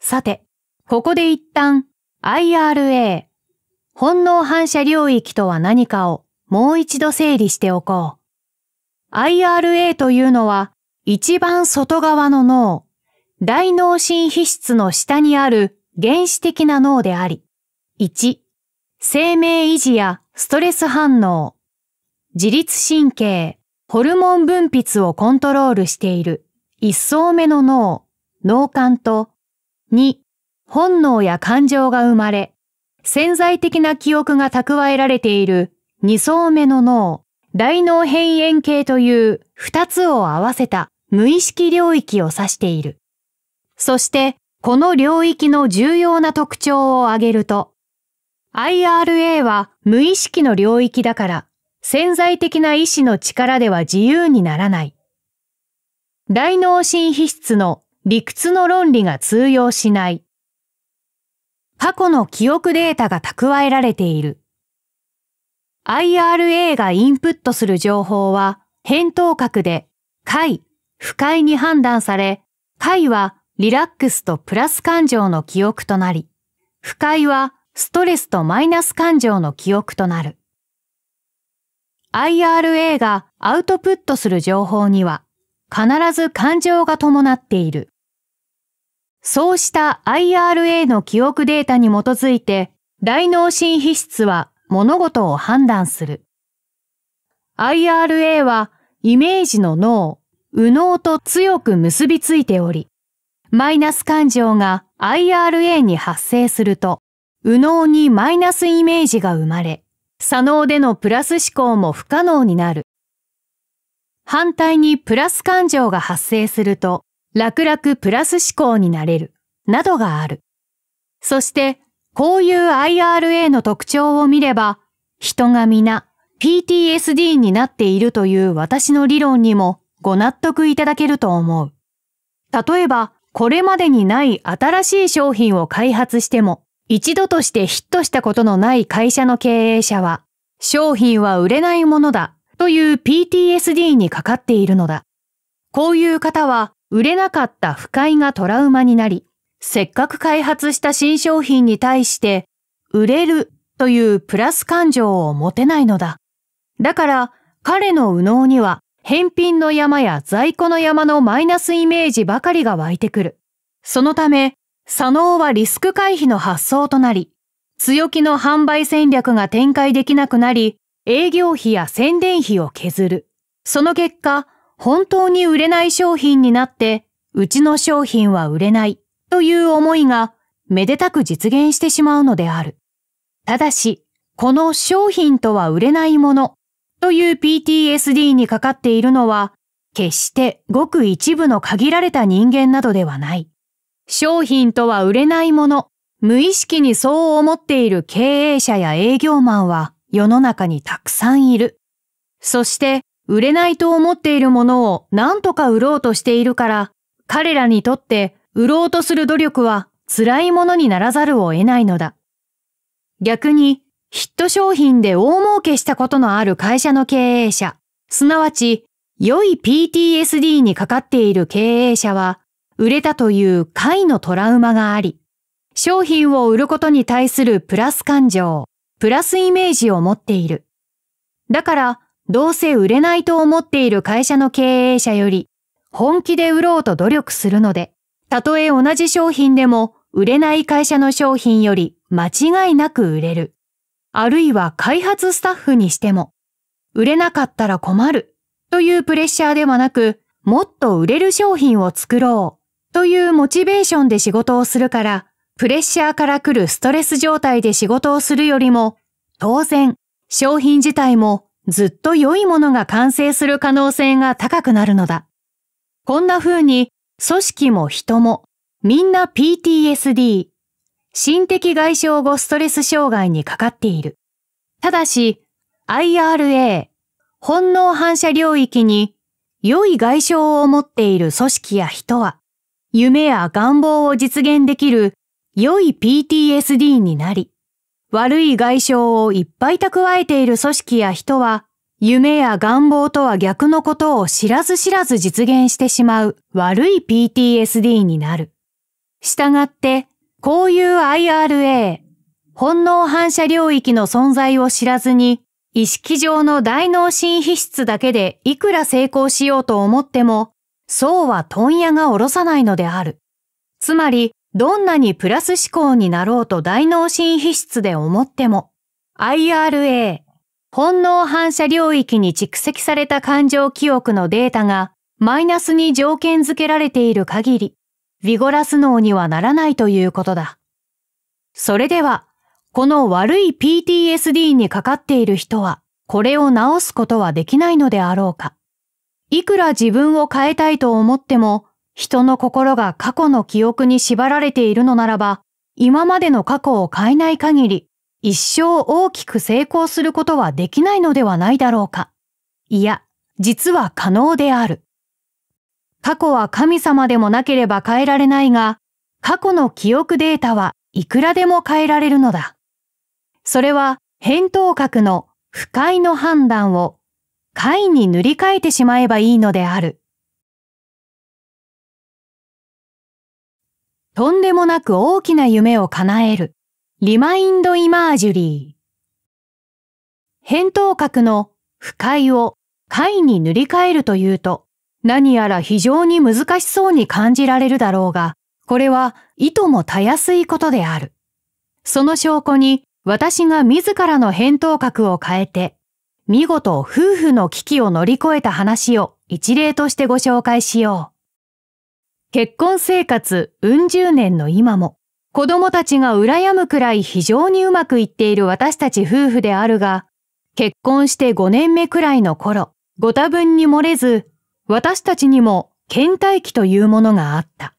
さて、ここで一旦 IRA 本能反射領域とは何かをもう一度整理しておこう。IRA というのは一番外側の脳、大脳新皮質の下にある原始的な脳であり、1、生命維持やストレス反応、自律神経、ホルモン分泌をコントロールしている一層目の脳、脳幹と、2、本能や感情が生まれ、潜在的な記憶が蓄えられている二層目の脳、大脳辺縁系という二つを合わせた無意識領域を指している。そして、この領域の重要な特徴を挙げると、IRA は無意識の領域だから、潜在的な意志の力では自由にならない。大脳新皮質の理屈の論理が通用しない。過去の記憶データが蓄えられている。IRA がインプットする情報は、返答核で、快、不快に判断され、快はリラックスとプラス感情の記憶となり、不快はストレスとマイナス感情の記憶となる。IRA がアウトプットする情報には、必ず感情が伴っている。そうした IRA の記憶データに基づいて、大脳新皮質は物事を判断する。IRA はイメージの脳、右脳と強く結びついており、マイナス感情が IRA に発生すると、右脳にマイナスイメージが生まれ、左脳でのプラス思考も不可能になる。反対にプラス感情が発生すると、楽々プラス思考になれる、などがある。そして、こういう IRA の特徴を見れば、人が皆 PTSD になっているという私の理論にもご納得いただけると思う。例えば、これまでにない新しい商品を開発しても、一度としてヒットしたことのない会社の経営者は、商品は売れないものだという PTSD にかかっているのだ。こういう方は売れなかった不快がトラウマになり、せっかく開発した新商品に対して、売れるというプラス感情を持てないのだ。だから彼の右脳には返品の山や在庫の山のマイナスイメージばかりが湧いてくる。そのため、左脳はリスク回避の発想となり、強気の販売戦略が展開できなくなり、営業費や宣伝費を削る。その結果、本当に売れない商品になって、うちの商品は売れないという思いがめでたく実現してしまうのである。ただし、この商品とは売れないものという PTSD にかかっているのは、決してごく一部の限られた人間などではない。商品とは売れないもの、無意識にそう思っている経営者や営業マンは世の中にたくさんいる。そして売れないと思っているものを何とか売ろうとしているから、彼らにとって売ろうとする努力は辛いものにならざるを得ないのだ。逆に、ヒット商品で大儲けしたことのある会社の経営者、すなわち、良い PTSD にかかっている経営者は、売れたという解のトラウマがあり、商品を売ることに対するプラス感情、プラスイメージを持っている。だから、どうせ売れないと思っている会社の経営者より、本気で売ろうと努力するので、たとえ同じ商品でも売れない会社の商品より間違いなく売れる。あるいは開発スタッフにしても、売れなかったら困るというプレッシャーではなく、もっと売れる商品を作ろうというモチベーションで仕事をするから、プレッシャーから来るストレス状態で仕事をするよりも、当然、商品自体もずっと良いものが完成する可能性が高くなるのだ。こんな風に組織も人もみんな PTSD、心的外傷後ストレス障害にかかっている。ただし IRA、本能反射領域に良い外傷を持っている組織や人は夢や願望を実現できる良い PTSD になり、悪い外傷をいっぱい蓄えている組織や人は、夢や願望とは逆のことを知らず知らず実現してしまう悪い PTSD になる。従って、こういう IRA、本能反射領域の存在を知らずに、意識上の大脳新皮質だけでいくら成功しようと思っても、そうは問屋が下ろさないのである。つまり、どんなにプラス思考になろうと大脳新皮質で思っても、IRA、本能反射領域に蓄積された感情記憶のデータがマイナスに条件づけられている限り、ビゴラス脳にはならないということだ。それでは、この悪い PTSD にかかっている人は、これを治すことはできないのであろうか。いくら自分を変えたいと思っても、人の心が過去の記憶に縛られているのならば、今までの過去を変えない限り、一生大きく成功することはできないのではないだろうか。いや、実は可能である。過去は神様でもなければ変えられないが、過去の記憶データはいくらでも変えられるのだ。それは、返答格の不快の判断を解に塗り替えてしまえばいいのである。とんでもなく大きな夢を叶える。リマインドイマージュリー。扁桃核の不快を快に塗り替えるというと、何やら非常に難しそうに感じられるだろうが、これは意図もたやすいことである。その証拠に私が自らの扁桃核を変えて、見事夫婦の危機を乗り越えた話を一例としてご紹介しよう。結婚生活うん十年の今も、子供たちが羨むくらい非常にうまくいっている私たち夫婦であるが、結婚して5年目くらいの頃、ご多分に漏れず、私たちにも倦怠期というものがあった。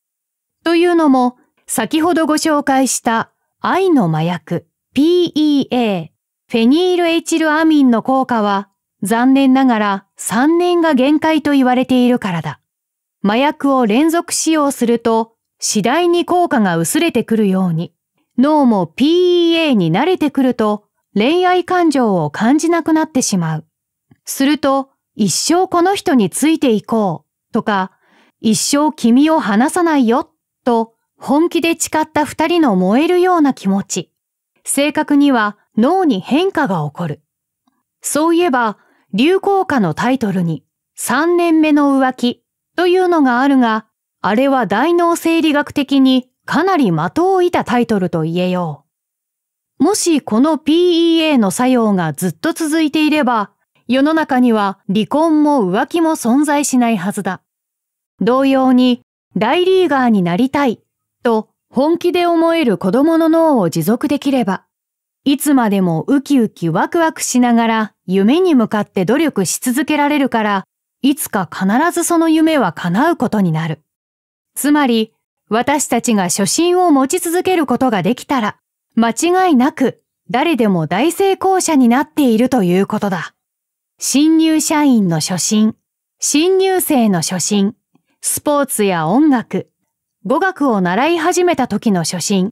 というのも、先ほどご紹介した愛の麻薬 PEA フェニールエチルアミンの効果は残念ながら3年が限界と言われているからだ。麻薬を連続使用すると次第に効果が薄れてくるように、脳も PEA に慣れてくると恋愛感情を感じなくなってしまう。すると、一生この人についていこうとか、一生君を離さないよと本気で誓った二人の燃えるような気持ち。正確には脳に変化が起こる。そういえば、流行歌のタイトルに3年目の浮気というのがあるが、あれは大脳生理学的にかなり的を射たタイトルと言えよう。もしこの PEA の作用がずっと続いていれば、世の中には離婚も浮気も存在しないはずだ。同様に、大リーガーになりたいと本気で思える子供の脳を持続できれば、いつまでもウキウキワクワクしながら夢に向かって努力し続けられるから、いつか必ずその夢は叶うことになる。つまり、私たちが初心を持ち続けることができたら、間違いなく誰でも大成功者になっているということだ。新入社員の初心、新入生の初心、スポーツや音楽、語学を習い始めた時の初心、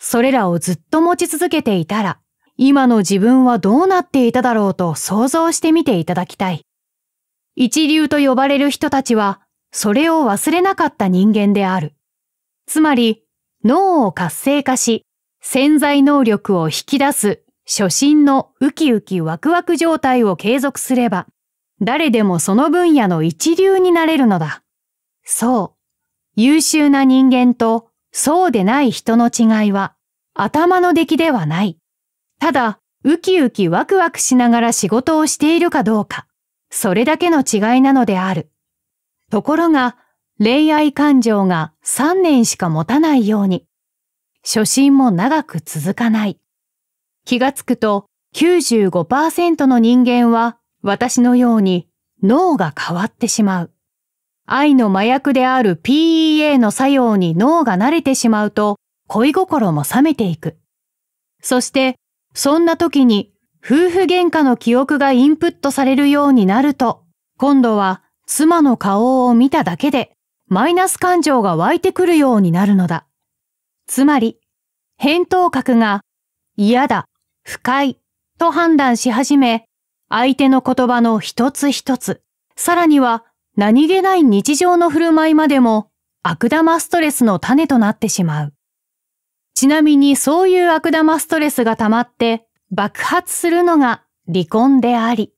それらをずっと持ち続けていたら、今の自分はどうなっていただろうと想像してみていただきたい。一流と呼ばれる人たちは、それを忘れなかった人間である。つまり、脳を活性化し、潜在能力を引き出す初心のウキウキワクワク状態を継続すれば、誰でもその分野の一流になれるのだ。そう。優秀な人間とそうでない人の違いは頭の出来ではない。ただ、ウキウキワクワクしながら仕事をしているかどうか。それだけの違いなのである。ところが、恋愛感情が3年しか持たないように、初心も長く続かない。気がつくと95%の人間は私のように脳が変わってしまう。愛の麻薬である PEA の作用に脳が慣れてしまうと恋心も冷めていく。そして、そんな時に夫婦喧嘩の記憶がインプットされるようになると、今度は妻の顔を見ただけでマイナス感情が湧いてくるようになるのだ。つまり、返答格が嫌だ、不快と判断し始め、相手の言葉の一つ一つ、さらには何気ない日常の振る舞いまでも悪玉ストレスの種となってしまう。ちなみにそういう悪玉ストレスが溜まって爆発するのが離婚であり、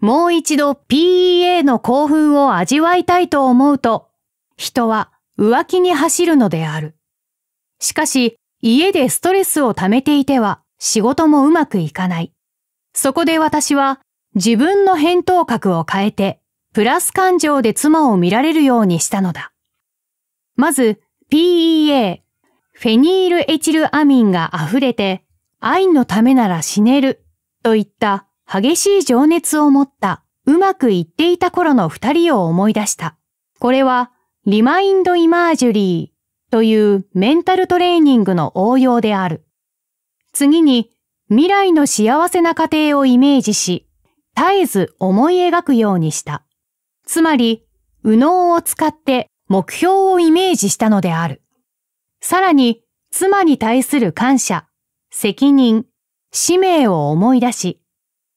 もう一度 PEA の興奮を味わいたいと思うと、人は浮気に走るのである。しかし、家でストレスを溜めていては仕事もうまくいかない。そこで私は自分の返答格を変えて、プラス感情で妻を見られるようにしたのだ。まず、PEA、フェニールエチルアミンが溢れて愛のためなら死ねるといった激しい情熱を持ったうまくいっていた頃の二人を思い出した。これはリマインドイマージュリーというメンタルトレーニングの応用である。次に未来の幸せな家庭をイメージし、絶えず思い描くようにした。つまり、右脳を使って目標をイメージしたのである。さらに、妻に対する感謝責任、使命を思い出し、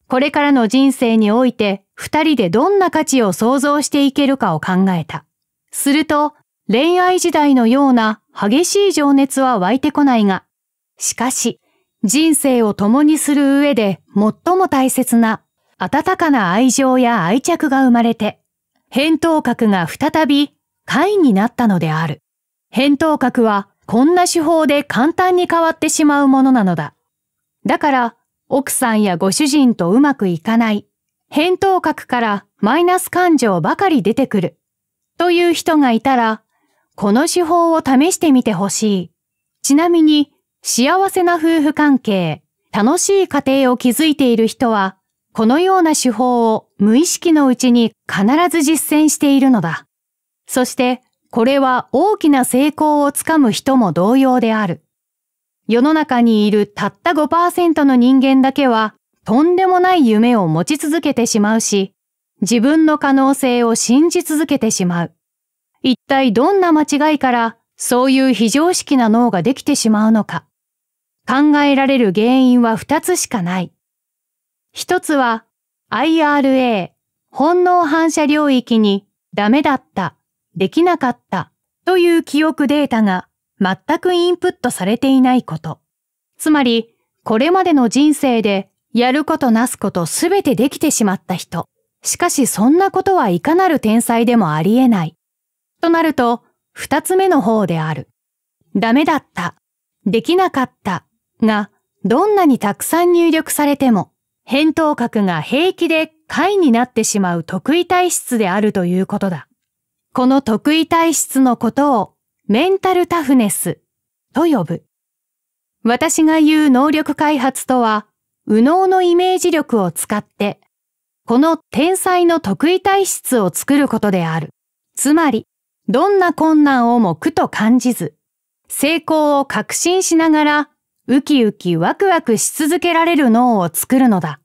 これからの人生において二人でどんな価値を創造していけるかを考えた。すると、恋愛時代のような激しい情熱は湧いてこないが、しかし、人生を共にする上で最も大切な温かな愛情や愛着が生まれて、扁桃核が再び会になったのである。扁桃核はこんな手法で簡単に変わってしまうものなのだ。だから、奥さんやご主人とうまくいかない、返答格からマイナス感情ばかり出てくる、という人がいたら、この手法を試してみてほしい。ちなみに、幸せな夫婦関係、楽しい家庭を築いている人は、このような手法を無意識のうちに必ず実践しているのだ。そして、これは大きな成功をつかむ人も同様である。世の中にいるたった5%の人間だけはとんでもない夢を持ち続けてしまうし、自分の可能性を信じ続けてしまう。一体どんな間違いからそういう非常識な脳ができてしまうのか。考えられる原因は二つしかない。一つは IRA、本能反射領域にダメだったできなかったという記憶データが全くインプットされていないこと。つまり、これまでの人生でやることなすことすべてできてしまった人。しかしそんなことはいかなる天才でもありえない。となると、二つ目の方である。ダメだった、できなかったが、どんなにたくさん入力されても、返答格が平気で解になってしまう得意体質であるということだ。この得意体質のことをメンタルタフネスと呼ぶ。私が言う能力開発とは、右脳のイメージ力を使って、この天才の得意体質を作ることである。つまり、どんな困難をも苦と感じず、成功を確信しながら、ウキウキワクワクし続けられる脳を作るのだ。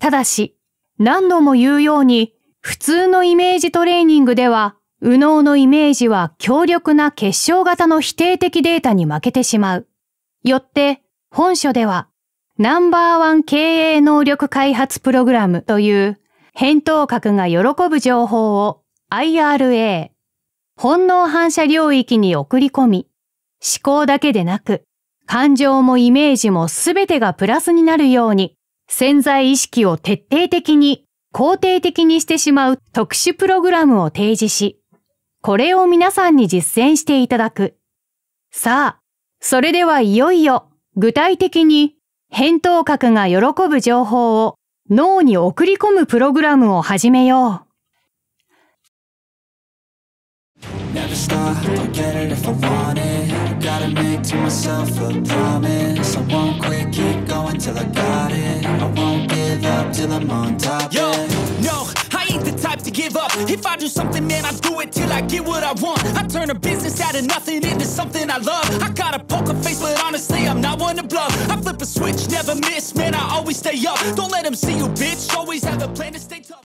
ただし、何度も言うように、普通のイメージトレーニングでは、右脳のイメージは強力な結晶型の否定的データに負けてしまう。よって、本書では、ナンバーワン経営能力開発プログラムという、返答核が喜ぶ情報を IRA、本能反射領域に送り込み、思考だけでなく、感情もイメージもすべてがプラスになるように、潜在意識を徹底的に、肯定的にしてしまう特殊プログラムを提示し、これを皆さんに実践していただく。さあ、それではいよいよ、具体的に、返答格が喜ぶ情報を脳に送り込むプログラムを始めよう。give up. If I do something, man, I do it till I get what I want. I turn a business out of nothing into something I love. I got a poker face, but honestly, I'm not one to bluff. I flip a switch, never miss, man, I always stay up. Don't let them see you, bitch. Always have a plan to stay tough.